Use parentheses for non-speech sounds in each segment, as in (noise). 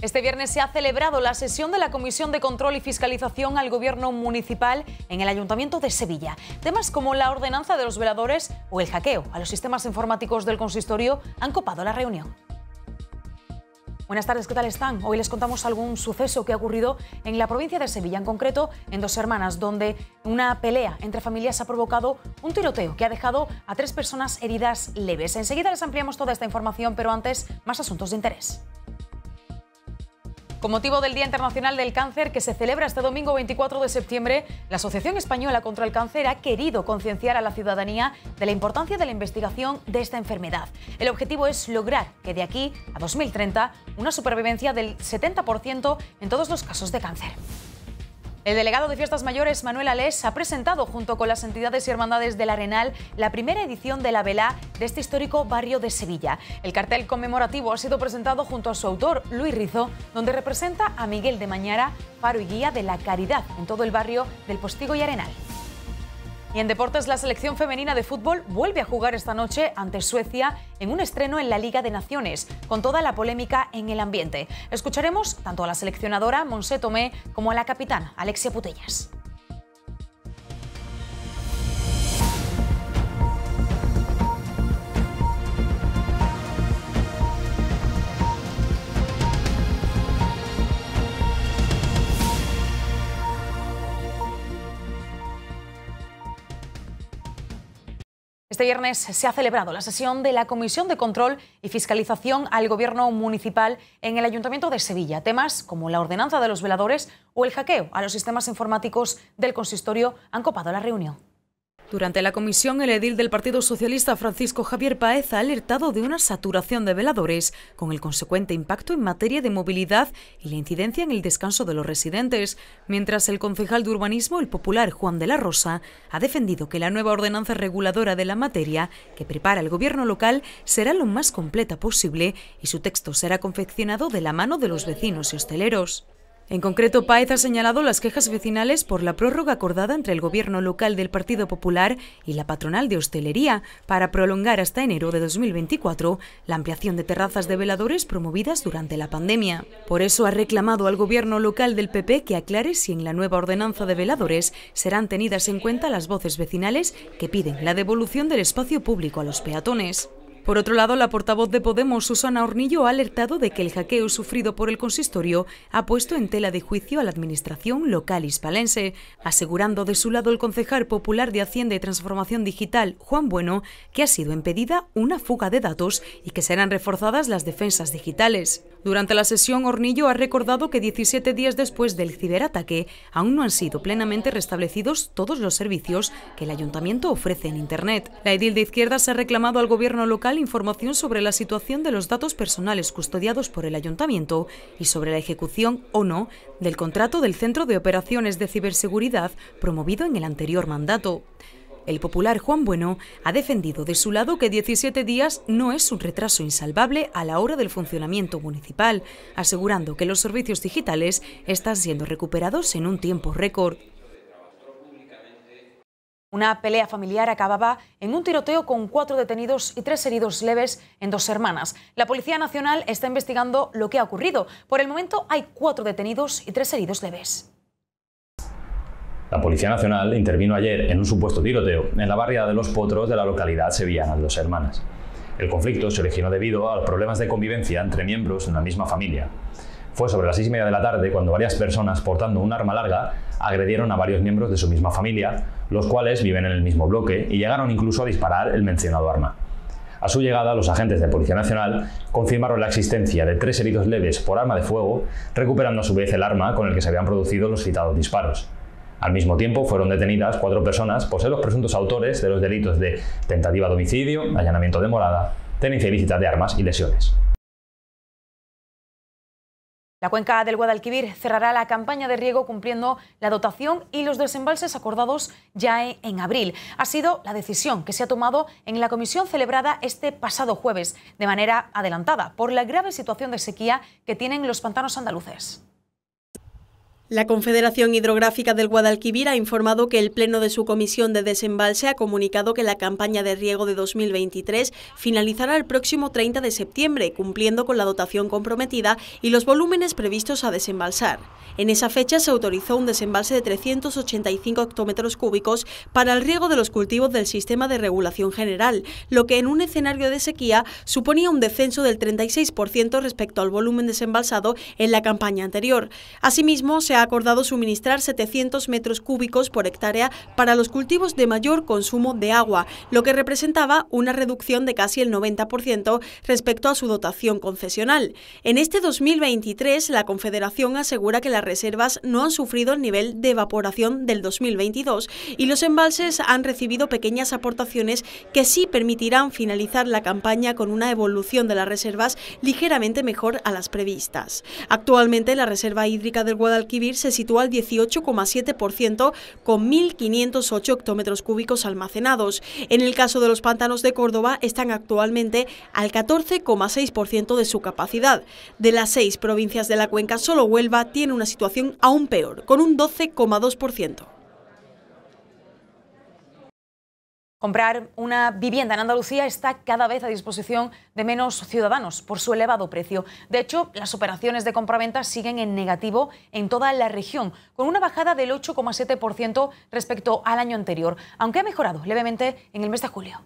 Este viernes se ha celebrado la sesión de la Comisión de Control y Fiscalización al Gobierno Municipal en el Ayuntamiento de Sevilla. Temas como la ordenanza de los veladores o el hackeo a los sistemas informáticos del consistorio han copado la reunión. Buenas tardes, ¿qué tal están? Hoy les contamos algún suceso que ha ocurrido en la provincia de Sevilla, en concreto en Dos Hermanas, donde una pelea entre familias ha provocado un tiroteo que ha dejado a tres personas heridas leves. Enseguida les ampliamos toda esta información, pero antes, más asuntos de interés. Con motivo del Día Internacional del Cáncer, que se celebra este domingo 24 de septiembre, la Asociación Española contra el Cáncer ha querido concienciar a la ciudadanía de la importancia de la investigación de esta enfermedad. El objetivo es lograr que de aquí a 2030 una supervivencia del 70% en todos los casos de cáncer. El delegado de Fiestas Mayores, Manuel Alés, ha presentado junto con las entidades y hermandades del Arenal la primera edición de la vela de este histórico barrio de Sevilla. El cartel conmemorativo ha sido presentado junto a su autor, Luis Rizo, donde representa a Miguel de Mañara, faro y guía de la caridad en todo el barrio del Postigo y Arenal. Y en deportes, la selección femenina de fútbol vuelve a jugar esta noche ante Suecia en un estreno en la Liga de Naciones, con toda la polémica en el ambiente. Escucharemos tanto a la seleccionadora Monse Tomé como a la capitana, Alexia Putellas. Este viernes se ha celebrado la sesión de la Comisión de Control y Fiscalización al Gobierno Municipal en el Ayuntamiento de Sevilla. Temas como la ordenanza de los veladores o el hackeo a los sistemas informáticos del consistorio han copado la reunión. Durante la comisión, el edil del Partido Socialista Francisco Javier Paez ha alertado de una saturación de veladores, con el consecuente impacto en materia de movilidad y la incidencia en el descanso de los residentes, mientras el concejal de urbanismo, el popular Juan de la Rosa, ha defendido que la nueva ordenanza reguladora de la materia que prepara el gobierno local será lo más completa posible y su texto será confeccionado de la mano de los vecinos y hosteleros. En concreto, Paez ha señalado las quejas vecinales por la prórroga acordada entre el gobierno local del Partido Popular y la patronal de hostelería para prolongar hasta enero de 2024 la ampliación de terrazas de veladores promovidas durante la pandemia. Por eso ha reclamado al gobierno local del PP que aclare si en la nueva ordenanza de veladores serán tenidas en cuenta las voces vecinales que piden la devolución del espacio público a los peatones. Por otro lado, la portavoz de Podemos, Susana Hornillo, ha alertado de que el hackeo sufrido por el consistorio ha puesto en tela de juicio a la administración local hispalense, asegurando de su lado el concejal popular de Hacienda y Transformación Digital, Juan Bueno, que ha sido impedida una fuga de datos y que serán reforzadas las defensas digitales. Durante la sesión, Hornillo ha recordado que 17 días después del ciberataque aún no han sido plenamente restablecidos todos los servicios que el ayuntamiento ofrece en Internet. La edil de izquierdas ha reclamado al gobierno local información sobre la situación de los datos personales custodiados por el ayuntamiento y sobre la ejecución o no del contrato del Centro de Operaciones de Ciberseguridad promovido en el anterior mandato. El popular Juan Bueno ha defendido de su lado que 17 días no es un retraso insalvable a la hora del funcionamiento municipal, asegurando que los servicios digitales están siendo recuperados en un tiempo récord. Una pelea familiar acababa en un tiroteo con cuatro detenidos y tres heridos leves en dos hermanas. La Policía Nacional está investigando lo que ha ocurrido. Por el momento hay cuatro detenidos y tres heridos leves. La Policía Nacional intervino ayer en un supuesto tiroteo en la barriada de Los Potros de la localidad sevillana de Dos Hermanas. El conflicto se originó debido a los problemas de convivencia entre miembros de una misma familia. Fue sobre las seis y media de la tarde cuando varias personas portando un arma larga agredieron a varios miembros de su misma familia, los cuales viven en el mismo bloque y llegaron incluso a disparar el mencionado arma. A su llegada, los agentes de Policía Nacional confirmaron la existencia de tres heridos leves por arma de fuego, recuperando a su vez el arma con el que se habían producido los citados disparos. Al mismo tiempo, fueron detenidas cuatro personas por ser los presuntos autores de los delitos de tentativa de homicidio, allanamiento de morada, tenencia ilícita de armas y lesiones. La cuenca del Guadalquivir cerrará la campaña de riego cumpliendo la dotación y los desembalses acordados ya en abril. Ha sido la decisión que se ha tomado en la comisión celebrada este pasado jueves, de manera adelantada, por la grave situación de sequía que tienen los pantanos andaluces. La Confederación Hidrográfica del Guadalquivir ha informado que el Pleno de su Comisión de Desembalse ha comunicado que la campaña de riego de 2023 finalizará el próximo 30 de septiembre, cumpliendo con la dotación comprometida y los volúmenes previstos a desembalsar. En esa fecha se autorizó un desembalse de 385 hectómetros cúbicos para el riego de los cultivos del sistema de regulación general, lo que en un escenario de sequía suponía un descenso del 36% respecto al volumen desembalsado en la campaña anterior. Asimismo, se ha acordado suministrar 700 metros cúbicos por hectárea para los cultivos de mayor consumo de agua, lo que representaba una reducción de casi el 90% respecto a su dotación concesional. En este 2023, la Confederación asegura que las reservas no han sufrido el nivel de evaporación del 2022 y los embalses han recibido pequeñas aportaciones que sí permitirán finalizar la campaña con una evolución de las reservas ligeramente mejor a las previstas. Actualmente, la Reserva Hídrica del Guadalquivir se sitúa al 18,7% con 1.508 hectómetros cúbicos almacenados. En el caso de los pantanos de Córdoba están actualmente al 14,6% de su capacidad. De las seis provincias de la cuenca, solo Huelva tiene una situación aún peor, con un 12,2%. Comprar una vivienda en Andalucía está cada vez a disposición de menos ciudadanos por su elevado precio. De hecho, las operaciones de compraventa siguen en negativo en toda la región, con una bajada del 8,7% respecto al año anterior, aunque ha mejorado levemente en el mes de julio.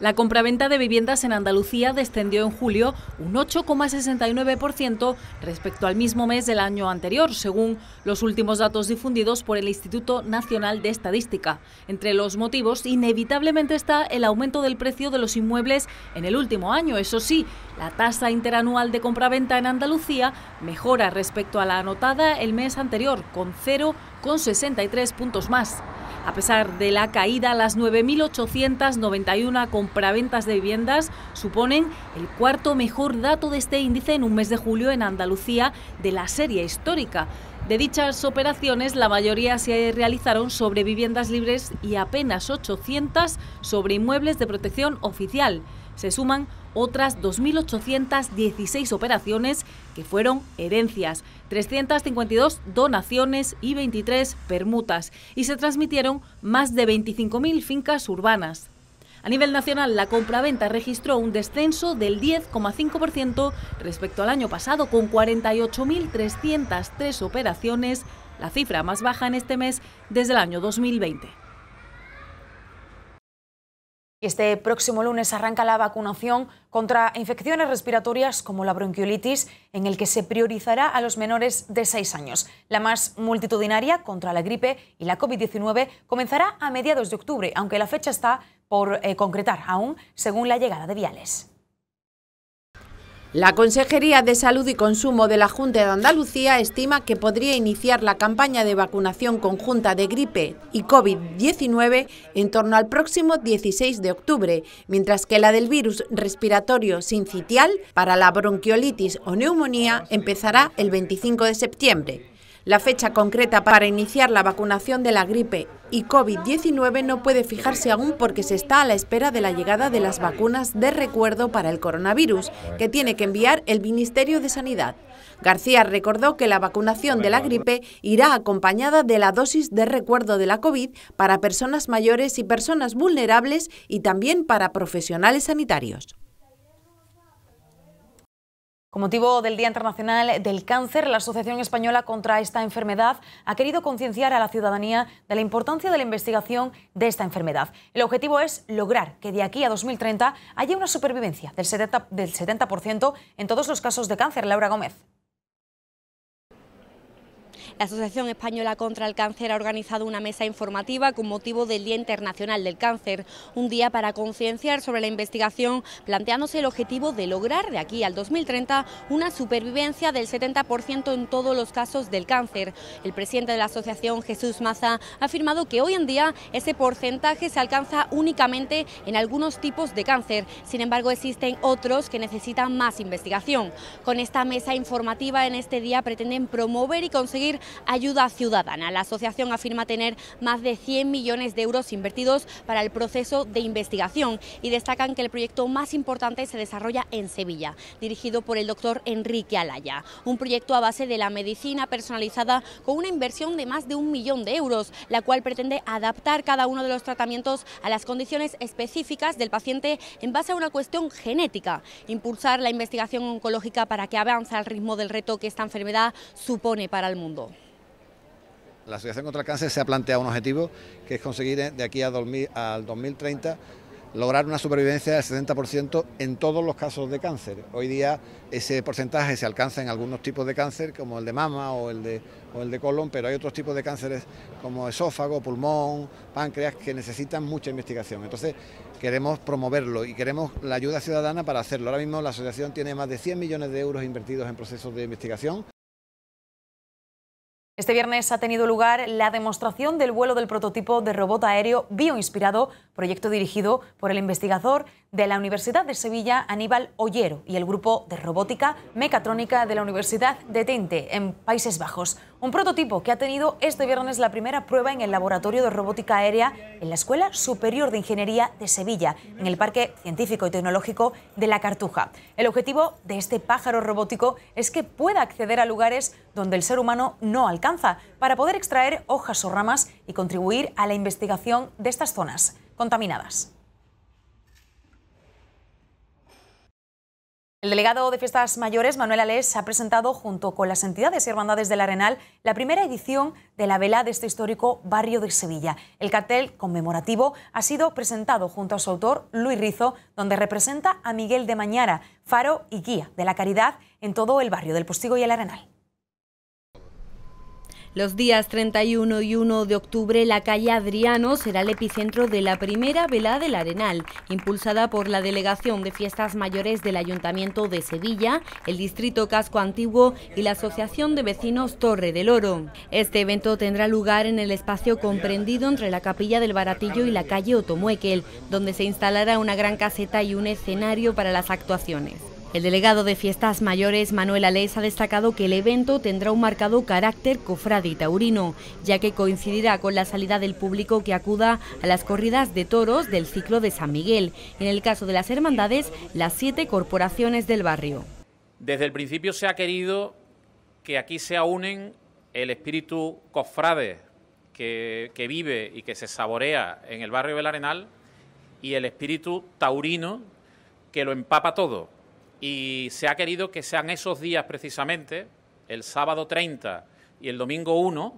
La compraventa de viviendas en Andalucía descendió en julio un 8,69% respecto al mismo mes del año anterior, según los últimos datos difundidos por el Instituto Nacional de Estadística. Entre los motivos, inevitablemente está el aumento del precio de los inmuebles en el último año. Eso sí, la tasa interanual de compraventa en Andalucía mejora respecto a la anotada el mes anterior, con 0,63 puntos más. A pesar de la caída, las 9.891 compraventas de viviendas suponen el cuarto mejor dato de este índice en un mes de julio en Andalucía de la serie histórica. De dichas operaciones, la mayoría se realizaron sobre viviendas libres y apenas 800 sobre inmuebles de protección oficial. Se suman otras 2.816 operaciones que fueron herencias, 352 donaciones y 23 permutas, y se transmitieron más de 25.000 fincas urbanas. A nivel nacional, la compraventa registró un descenso del 10,5% respecto al año pasado, con 48.303 operaciones, la cifra más baja en este mes desde el año 2020. Este próximo lunes arranca la vacunación contra infecciones respiratorias como la bronquiolitis, en el que se priorizará a los menores de 6 años. La más multitudinaria contra la gripe y la COVID-19 comenzará a mediados de octubre, aunque la fecha está por eh, concretar aún según la llegada de viales. La Consejería de Salud y Consumo de la Junta de Andalucía estima que podría iniciar la campaña de vacunación conjunta de gripe y COVID-19 en torno al próximo 16 de octubre, mientras que la del virus respiratorio sincitial para la bronquiolitis o neumonía empezará el 25 de septiembre. La fecha concreta para iniciar la vacunación de la gripe y COVID-19 no puede fijarse aún porque se está a la espera de la llegada de las vacunas de recuerdo para el coronavirus, que tiene que enviar el Ministerio de Sanidad. García recordó que la vacunación de la gripe irá acompañada de la dosis de recuerdo de la COVID para personas mayores y personas vulnerables y también para profesionales sanitarios. Con motivo del Día Internacional del Cáncer, la Asociación Española contra esta enfermedad ha querido concienciar a la ciudadanía de la importancia de la investigación de esta enfermedad. El objetivo es lograr que de aquí a 2030 haya una supervivencia del 70%, en todos los casos de cáncer. Laura Gómez. La Asociación Española contra el Cáncer ha organizado una mesa informativa con motivo del Día Internacional del Cáncer, un día para concienciar sobre la investigación, planteándose el objetivo de lograr de aquí al 2030 una supervivencia del 70% en todos los casos del cáncer. El presidente de la asociación, Jesús Maza, ha afirmado que hoy en día ese porcentaje se alcanza únicamente en algunos tipos de cáncer. Sin embargo, existen otros que necesitan más investigación. Con esta mesa informativa en este día pretenden promover y conseguir Ayuda Ciudadana. La asociación afirma tener más de 100 millones de euros invertidos para el proceso de investigación y destacan que el proyecto más importante se desarrolla en Sevilla, dirigido por el doctor Enrique Alaya. Un proyecto a base de la medicina personalizada con una inversión de más de un millón de euros, la cual pretende adaptar cada uno de los tratamientos a las condiciones específicas del paciente en base a una cuestión genética, impulsar la investigación oncológica para que avance al ritmo del reto que esta enfermedad supone para el mundo. La Asociación contra el Cáncer se ha planteado un objetivo que es conseguir eh, de aquí a al 2030 lograr una supervivencia del 70% en todos los casos de cáncer. Hoy día ese porcentaje se alcanza en algunos tipos de cáncer, como el de mama o el de, o el de colon, pero hay otros tipos de cánceres como esófago, pulmón, páncreas, que necesitan mucha investigación. Entonces queremos promoverlo y queremos la ayuda ciudadana para hacerlo. Ahora mismo la asociación tiene más de 100 millones de euros invertidos en procesos de investigación. Este viernes ha tenido lugar la demostración del vuelo del prototipo de robot aéreo bioinspirado, proyecto dirigido por el investigador de la Universidad de Sevilla, Aníbal Ollero, y el grupo de robótica mecatrónica de la Universidad de Tente, en Países Bajos. Un prototipo que ha tenido este viernes la primera prueba en el Laboratorio de Robótica Aérea en la Escuela Superior de Ingeniería de Sevilla, en el Parque Científico y Tecnológico de La Cartuja. El objetivo de este pájaro robótico es que pueda acceder a lugares donde el ser humano no alcanza, para poder extraer hojas o ramas y contribuir a la investigación de estas zonas contaminadas. El delegado de Fiestas Mayores, Manuel Alés, ha presentado junto con las entidades y hermandades del Arenal la primera edición de la vela de este histórico barrio de Sevilla. El cartel conmemorativo ha sido presentado junto a su autor, Luis Rizo, donde representa a Miguel de Mañara, faro y guía de la caridad en todo el barrio del Postigo y el Arenal. Los días 31 y 1 de octubre, la calle Adriano será el epicentro de la primera vela del Arenal, impulsada por la Delegación de Fiestas Mayores del Ayuntamiento de Sevilla, el Distrito Casco Antiguo y la Asociación de Vecinos Torre del Oro. Este evento tendrá lugar en el espacio comprendido entre la Capilla del Baratillo y la calle Otomuequel, donde se instalará una gran caseta y un escenario para las actuaciones. El delegado de Fiestas Mayores, Manuel Alés, ha destacado que el evento tendrá un marcado carácter cofrade y taurino, ya que coincidirá con la salida del público que acuda a las corridas de toros del ciclo de San Miguel, en el caso de las hermandades, las siete corporaciones del barrio. Desde el principio se ha querido que aquí se unen el espíritu cofrade que, que vive y que se saborea en el barrio del Arenal y el espíritu taurino que lo empapa todo y se ha querido que sean esos días precisamente, el sábado 30 y el domingo 1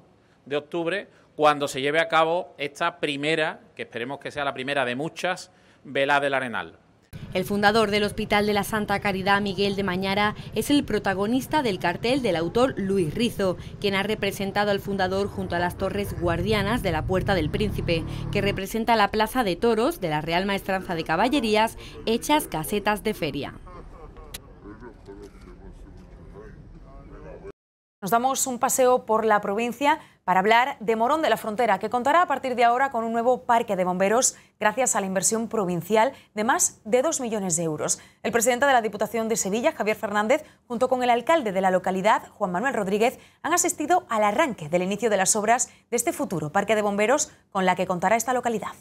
de octubre, cuando se lleve a cabo esta primera, que esperemos que sea la primera de muchas, vela del Arenal. El fundador del Hospital de la Santa Caridad, Miguel de Mañara, es el protagonista del cartel del autor Luis Rizo, quien ha representado al fundador junto a las torres guardianas de la Puerta del Príncipe, que representa la Plaza de Toros de la Real Maestranza de Caballerías, hechas casetas de feria. nos damos un paseo por la provincia para hablar de Morón de la Frontera, que contará a partir de ahora con un nuevo parque de bomberos gracias a la inversión provincial de más de 2 millones de euros. El presidente de la Diputación de Sevilla, Javier Fernández, junto con el alcalde de la localidad, Juan Manuel Rodríguez, han asistido al arranque del inicio de las obras de este futuro parque de bomberos con la que contará esta localidad.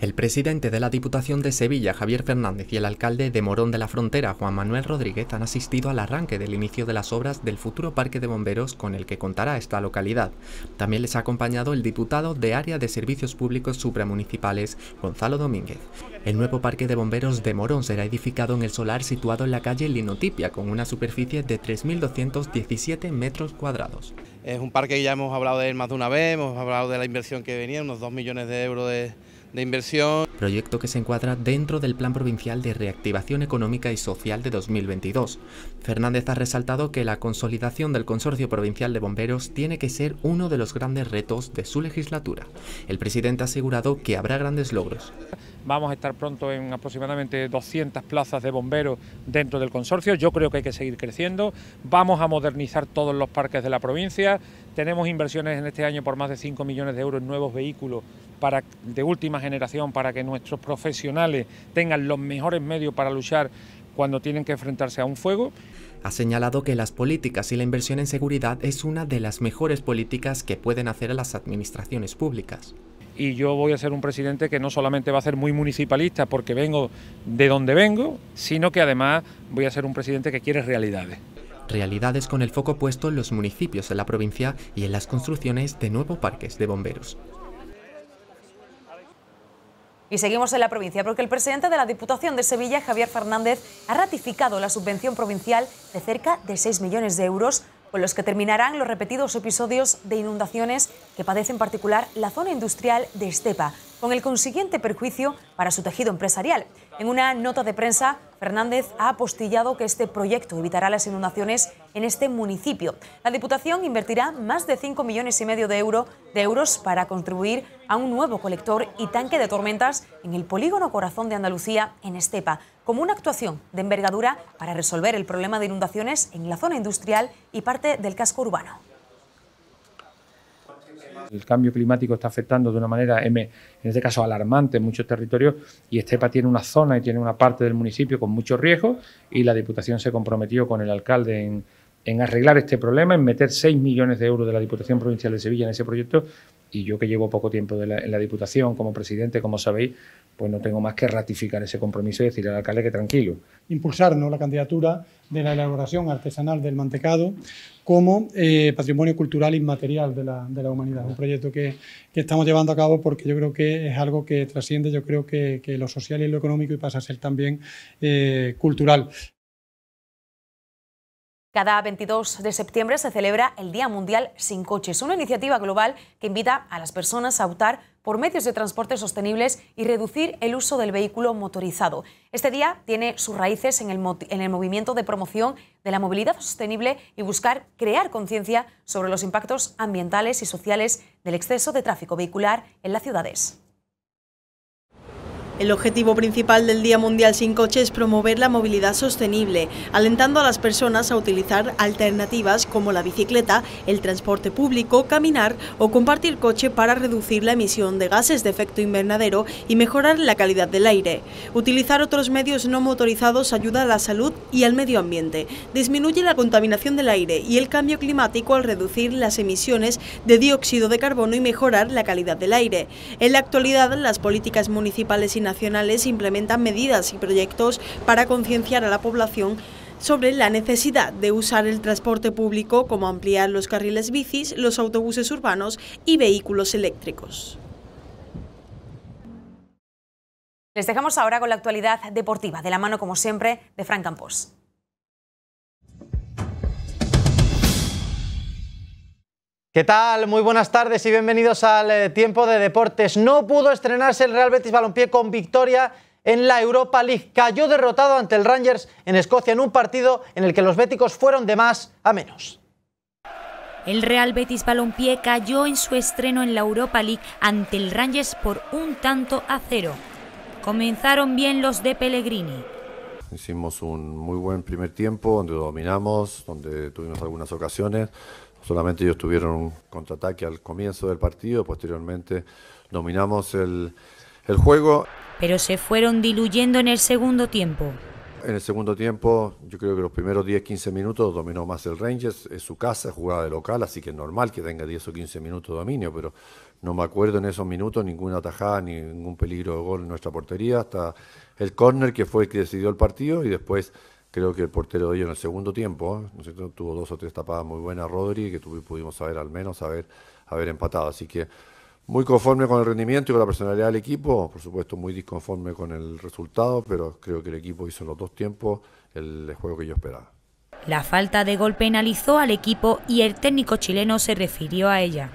El presidente de la Diputación de Sevilla, Javier Fernández, y el alcalde de Morón de la Frontera, Juan Manuel Rodríguez, han asistido al arranque del inicio de las obras del futuro parque de bomberos con el que contará esta localidad. También les ha acompañado el diputado de Área de Servicios Públicos Supramunicipales, Gonzalo Domínguez. El nuevo parque de bomberos de Morón será edificado en el solar situado en la calle Linotipia, con una superficie de 3.217 metros cuadrados. Es un parque que ya hemos hablado de él más de una vez, hemos hablado de la inversión que venía, unos 2 millones de euros de inversión. Proyecto que se encuadra dentro del Plan Provincial de Reactivación Económica y Social de 2022. Fernández ha resaltado que la consolidación del Consorcio Provincial de Bomberos tiene que ser uno de los grandes retos de su legislatura. El presidente ha asegurado que habrá grandes logros. Vamos a estar pronto en aproximadamente 200 plazas de bomberos dentro del consorcio. Yo creo que hay que seguir creciendo. Vamos a modernizar todos los parques de la provincia. Tenemos inversiones en este año por más de 5 millones de euros en nuevos vehículos de última generación para que nuestros profesionales tengan los mejores medios para luchar cuando tienen que enfrentarse a un fuego. Ha señalado que las políticas y la inversión en seguridad es una de las mejores políticas que pueden hacer a las administraciones públicas y yo voy a ser un presidente que no solamente va a ser muy municipalista porque vengo de donde vengo, sino que además voy a ser un presidente que quiere realidades. Realidades con el foco puesto en los municipios en la provincia y en las construcciones de nuevos parques de bomberos. Y seguimos en la provincia porque el presidente de la Diputación de Sevilla, Javier Fernández, ha ratificado la subvención provincial de cerca de 6 millones de euros con los que terminarán los repetidos episodios de inundaciones que padece en particular la zona industrial de Estepa, con el consiguiente perjuicio para su tejido empresarial. En una nota de prensa, Fernández ha apostillado que este proyecto evitará las inundaciones en este municipio. La Diputación invertirá más de 5 millones y medio de, de euros para contribuir a un nuevo colector y tanque de tormentas en el polígono corazón de Andalucía, en Estepa, como una actuación de envergadura para resolver el problema de inundaciones en la zona industrial y parte del casco urbano. El cambio climático está afectando de una manera, en este caso, alarmante en muchos territorios y Estepa tiene una zona y tiene una parte del municipio con mucho riesgo y la Diputación se comprometió con el alcalde en, arreglar este problema, en meter 6 millones de euros de la Diputación Provincial de Sevilla en ese proyecto y yo que llevo poco tiempo en la Diputación como presidente, como sabéis, pues no tengo más que ratificar ese compromiso y decirle al alcalde que tranquilo. Impulsarnos la candidatura de la elaboración artesanal del mantecado como eh, patrimonio cultural inmaterial de la, de la humanidad. Un proyecto que, estamos llevando a cabo porque yo creo que es algo que trasciende, yo creo que, lo social y lo económico y pasa a ser también eh, cultural. Cada 22 de septiembre se celebra el Día Mundial sin Coches, una iniciativa global que invita a las personas a optar por medios de transporte sostenibles y reducir el uso del vehículo motorizado. Este día tiene sus raíces en el, movimiento de promoción de la movilidad sostenible y buscar crear conciencia sobre los impactos ambientales y sociales del exceso de tráfico vehicular en las ciudades. El objetivo principal del Día Mundial sin Coche es promover la movilidad sostenible, alentando a las personas a utilizar alternativas como la bicicleta, el transporte público, caminar o compartir coche para reducir la emisión de gases de efecto invernadero y mejorar la calidad del aire. Utilizar otros medios no motorizados ayuda a la salud y al medio ambiente, disminuye la contaminación del aire y el cambio climático al reducir las emisiones de dióxido de carbono y mejorar la calidad del aire. En la actualidad, las políticas municipales y nacionales implementan medidas y proyectos para concienciar a la población sobre la necesidad de usar el transporte público, como ampliar los carriles bicis, los autobuses urbanos y vehículos eléctricos. Les dejamos ahora con la actualidad deportiva, de la mano, como siempre, de Frank Campos. ¿Qué tal? Muy buenas tardes y bienvenidos al eh, Tiempo de Deportes. No pudo estrenarse el Real Betis Balompié con victoria en la Europa League. Cayó derrotado ante el Rangers en Escocia en un partido en el que los béticos fueron de más a menos. El Real Betis Balompié cayó en su estreno en la Europa League ante el Rangers por un tanto a cero. Comenzaron bien los de Pellegrini. Hicimos un muy buen primer tiempo donde dominamos, donde tuvimos algunas ocasiones, Solamente ellos tuvieron un contraataque al comienzo del partido, posteriormente dominamos el, juego. Pero se fueron diluyendo en el segundo tiempo. En el segundo tiempo, yo creo que los primeros 10-15 minutos dominó más el Rangers. Es su casa, jugada de local, así que es normal que tenga 10 o 15 minutos de dominio, pero no me acuerdo en esos minutos ninguna tajada, ningún peligro de gol en nuestra portería, hasta el córner que fue el que decidió el partido y después Creo que el portero de ellos en el segundo tiempo, ¿eh? ¿no Tuvo dos o tres tapadas muy buenas, Rodri, que pudimos saber al menos haber empatado. Así que muy conforme con el rendimiento y con la personalidad del equipo, por supuesto muy disconforme con el resultado, pero creo que el equipo hizo en los dos tiempos el juego que yo esperaba. La falta de gol penalizó al equipo y el técnico chileno se refirió a ella.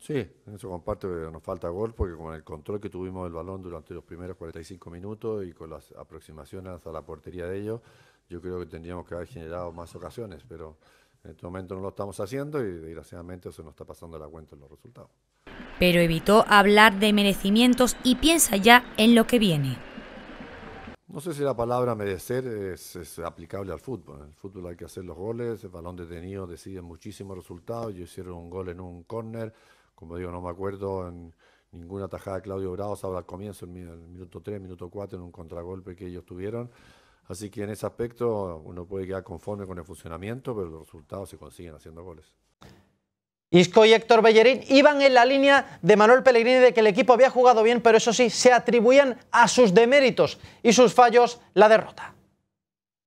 Sí, en eso comparto nos falta gol porque con el control que tuvimos del balón durante los primeros 45 minutos y con las aproximaciones a la portería de ellos, yo creo que tendríamos que haber generado más ocasiones, pero en este momento no lo estamos haciendo y desgraciadamente eso nos está pasando la cuenta en los resultados. Pero evitó hablar de merecimientos y piensa ya en lo que viene. No sé si la palabra merecer es, es, aplicable al fútbol. En el fútbol hay que hacer los goles, el balón detenido decide muchísimos resultados. Yo hicieron un gol en un córner como digo, no me acuerdo en ninguna tajada de Claudio Bravo, salvo al comienzo, en el minuto 3, minuto 4, en un contragolpe que ellos tuvieron. Así que en ese aspecto uno puede quedar conforme con el funcionamiento, pero los resultados se consiguen haciendo goles. Isco y Héctor Bellerín iban en la línea de Manuel Pellegrini de que el equipo había jugado bien, pero eso sí, se atribuían a sus deméritos y sus fallos la derrota.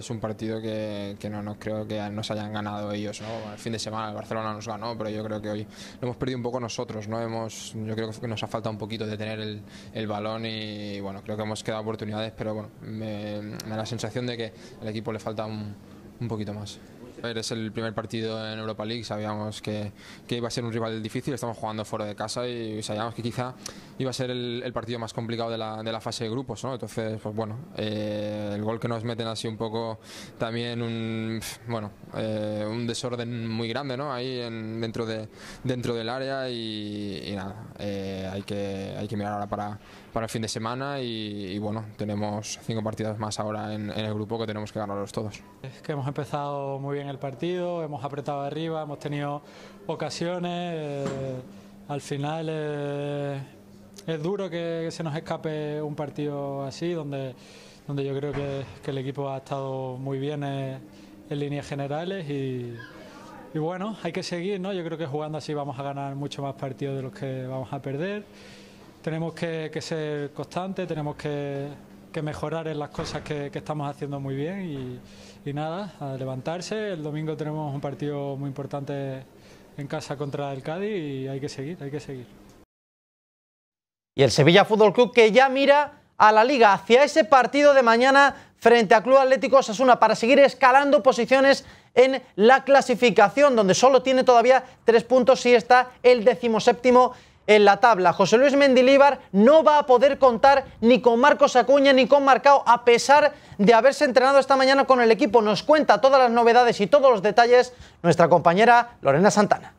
Es un partido que, no, no, creo que nos hayan ganado ellos. ¿no? El fin de semana el Barcelona nos ganó, pero yo creo que hoy lo hemos perdido un poco nosotros. ¿no? Hemos, yo creo que nos ha faltado un poquito de tener el, balón y bueno, creo que hemos quedado oportunidades, pero bueno, me, da la sensación de que al equipo le falta un, un poquito más. Es el primer partido en Europa League, sabíamos que, que, iba a ser un rival difícil, estamos jugando fuera de casa y sabíamos que quizá iba a ser el, partido más complicado de la, de la, fase de grupos, ¿no? Entonces, pues bueno, eh, el gol que nos meten así un poco también un, bueno, eh, un desorden muy grande, ¿no? Ahí en, dentro, de, dentro del área y, nada, eh, hay, que, hay que mirar ahora para para el fin de semana y, bueno, tenemos cinco partidos más ahora en, el grupo que tenemos que ganarlos todos. Es que hemos empezado muy bien el partido, hemos apretado arriba, hemos tenido ocasiones, eh, al final es duro que, se nos escape un partido así, donde, donde yo creo que, el equipo ha estado muy bien en líneas generales y... Y bueno, hay que seguir, ¿no? Yo creo que jugando así vamos a ganar mucho más partidos de los que vamos a perder tenemos que, ser constantes, tenemos que, mejorar en las cosas que, estamos haciendo muy bien y, nada, a levantarse. El domingo tenemos un partido muy importante en casa contra el Cádiz y hay que seguir, hay que seguir. Y el Sevilla Fútbol Club que ya mira a la liga, hacia ese partido de mañana frente a Club Atlético Osasuna para seguir escalando posiciones en la clasificación, donde solo tiene todavía tres puntos y está el decimoséptimo en la tabla. José Luis Mendilíbar no va a poder contar ni con Marcos Acuña ni con Marcao, a pesar de haberse entrenado esta mañana con el equipo. Nos cuenta todas las novedades y todos los detalles nuestra compañera Lorena Santana.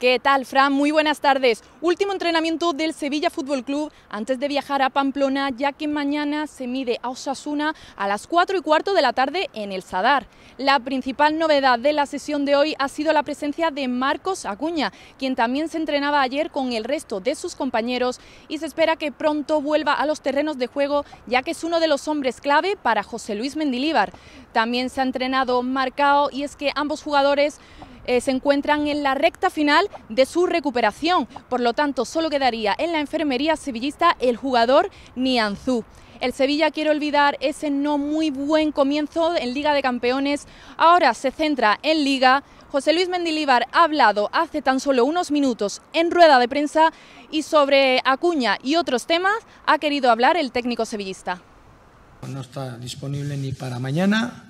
¿Qué tal, Fran? Muy buenas tardes. Último entrenamiento del Sevilla Fútbol Club antes de viajar a Pamplona, ya que mañana se mide a Osasuna a las 4 y cuarto de la tarde en el Sadar. La principal novedad de la sesión de hoy ha sido la presencia de Marcos Acuña, quien también se entrenaba ayer con el resto de sus compañeros y se espera que pronto vuelva a los terrenos de juego, ya que es uno de los hombres clave para José Luis Mendilíbar. También se ha entrenado Marcao y es que ambos jugadores eh, se encuentran en la recta final de su recuperación. Por lo tanto, solo quedaría en la enfermería sevillista el jugador Nianzú. El Sevilla quiere olvidar ese no muy buen comienzo en Liga de Campeones. Ahora se centra en Liga. José Luis Mendilibar ha hablado hace tan solo unos minutos en rueda de prensa y sobre Acuña y otros temas ha querido hablar el técnico sevillista. No está disponible ni para mañana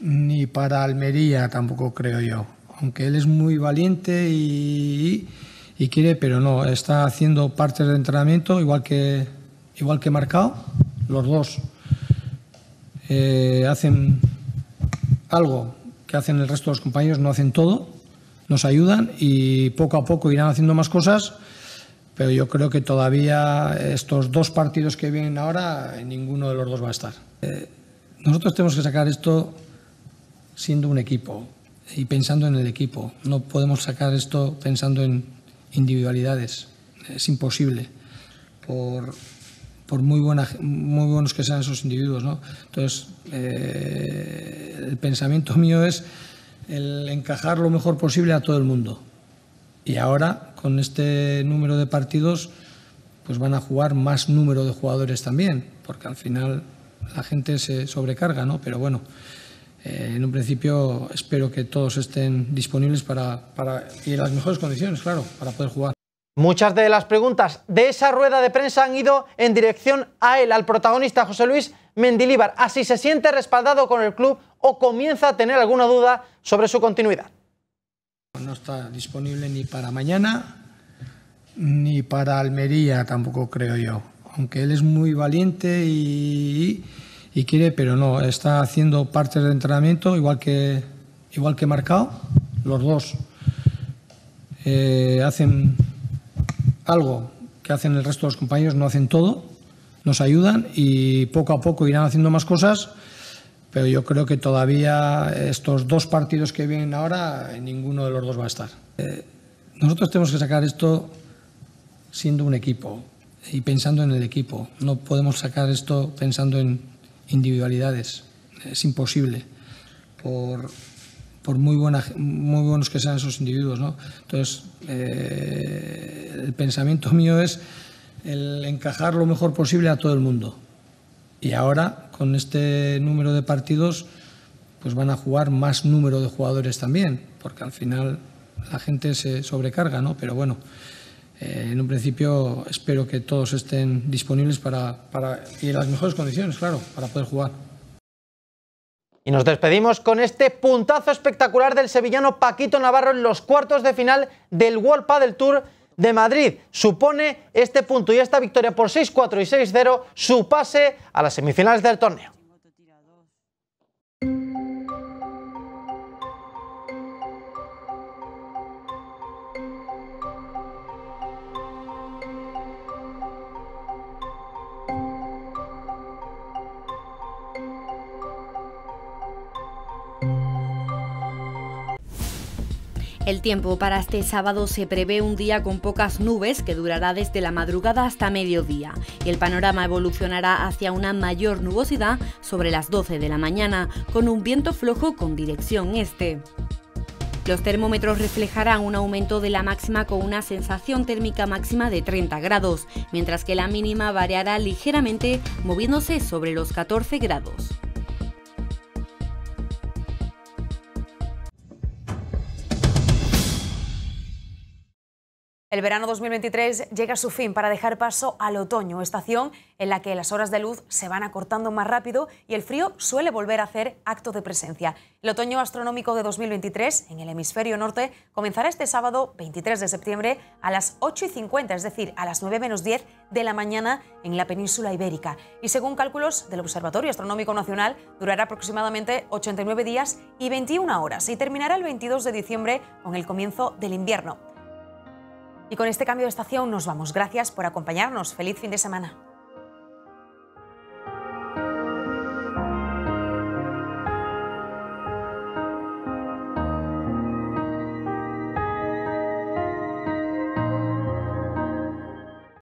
ni para Almería tampoco creo yo. Aunque él es muy valiente y, quiere, pero no, está haciendo partes del entrenamiento igual que, igual que Marcado, los dos eh, hacen algo que hacen el resto de los compañeros, no hacen todo, nos ayudan y poco a poco irán haciendo más cosas, pero yo creo que todavía estos dos partidos que vienen ahora, ninguno de los dos va a estar. Eh, nosotros tenemos que sacar esto siendo un equipo y pensando en el equipo. No podemos sacar esto pensando en individualidades. Es imposible, por, muy, muy buenos que sean esos individuos. ¿no? Entonces, eh, el pensamiento (laughs) mío es el encajar lo mejor posible a todo el mundo. Y ahora, con este número de partidos, pues van a jugar más número de jugadores también, porque al final la gente se sobrecarga, ¿no? Pero bueno, eh, en un principio espero que todos estén disponibles para, y en las mejores condiciones, claro, para poder jugar. Muchas de las preguntas de esa rueda de prensa han ido en dirección a él, al protagonista José Luis Mendilíbar, así se siente respaldado con el club o comienza a tener alguna duda sobre su continuidad. No está disponible ni para mañana ni para Almería, tampoco creo yo. Aunque él es muy valiente y, y quiere, pero no, está haciendo parte del entrenamiento igual que, igual que marcado, los dos eh, hacen algo que hacen el resto de los compañeros, no hacen todo, nos ayudan y poco a poco irán haciendo más cosas, pero yo creo que todavía estos dos partidos que vienen ahora, ninguno de los dos va a estar. Eh, nosotros tenemos que sacar esto siendo un equipo y pensando en el equipo, no podemos sacar esto pensando en individualidades. Es imposible, por, por muy, buena, muy buenos que sean esos individuos. ¿no? Entonces, eh, el pensamiento mío es el encajar lo mejor posible a todo el mundo. Y ahora, con este número de partidos, pues van a jugar más número de jugadores también, porque al final la gente se sobrecarga, ¿no? Pero bueno, eh, en un principio espero que todos estén disponibles para, y en las mejores condiciones, claro, para poder jugar. Y nos despedimos con este puntazo espectacular del sevillano Paquito Navarro en los cuartos de final del World Padel Tour de Madrid. Supone este punto y esta victoria por 6-4 y 6-0 su pase a las semifinales del torneo. El tiempo para este sábado se prevé un día con pocas nubes que durará desde la madrugada hasta mediodía y el panorama evolucionará hacia una mayor nubosidad sobre las 12 de la mañana con un viento flojo con dirección este. Los termómetros reflejarán un aumento de la máxima con una sensación térmica máxima de 30 grados, mientras que la mínima variará ligeramente moviéndose sobre los 14 grados. El verano 2023 llega a su fin para dejar paso al otoño, estación en la que las horas de luz se van acortando más rápido y el frío suele volver a hacer acto de presencia. El otoño astronómico de 2023 en el hemisferio norte comenzará este sábado 23 de septiembre a las 8 y 50, es decir, a las 9 menos 10 de la mañana en la península ibérica. Y según cálculos del Observatorio Astronómico Nacional, durará aproximadamente 89 días y 21 horas y terminará el 22 de diciembre con el comienzo del invierno. Y con este cambio de estación nos vamos. Gracias por acompañarnos. Feliz fin de semana.